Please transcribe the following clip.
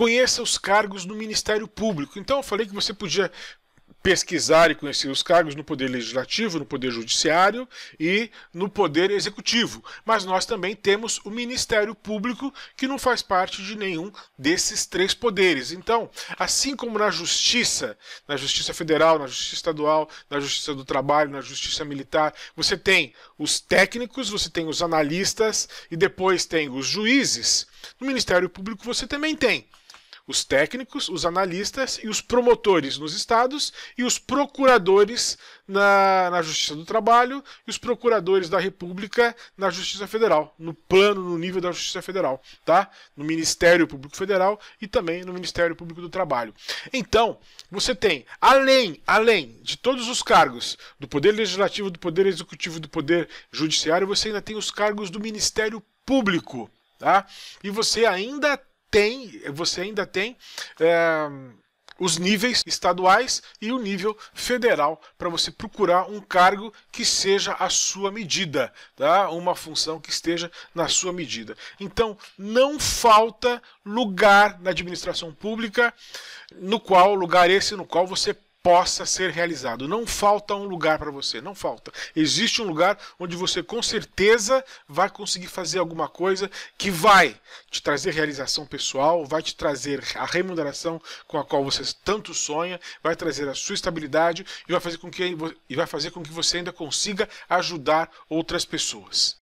Conheça os cargos no Ministério Público. Então eu falei que você podia pesquisar e conhecer os cargos no Poder Legislativo, no Poder Judiciário e no Poder Executivo. Mas nós também temos o Ministério Público, que não faz parte de nenhum desses três poderes. Então, assim como na Justiça, na Justiça Federal, na Justiça Estadual, na Justiça do Trabalho, na Justiça Militar, você tem os técnicos, você tem os analistas e depois tem os juízes. No Ministério Público você também tem os técnicos, os analistas e os promotores nos estados e os procuradores na, na Justiça do Trabalho e os procuradores da República na Justiça Federal, no plano, no nível da Justiça Federal, tá? No Ministério Público Federal e também no Ministério Público do Trabalho. Então, você tem, além, além de todos os cargos do Poder Legislativo, do Poder Executivo, do Poder Judiciário, você ainda tem os cargos do Ministério Público. Tá? E você ainda tem, você ainda tem é, os níveis estaduais e o nível federal para você procurar um cargo que seja a sua medida, tá? uma função que esteja na sua medida. Então, não falta lugar na administração pública no qual, lugar esse no qual você possa ser realizado. Não falta um lugar para você, não falta. Existe um lugar onde você com certeza vai conseguir fazer alguma coisa que vai te trazer realização pessoal, vai te trazer a remuneração com a qual você tanto sonha, vai trazer a sua estabilidade e vai fazer com que, e vai fazer com que você ainda consiga ajudar outras pessoas.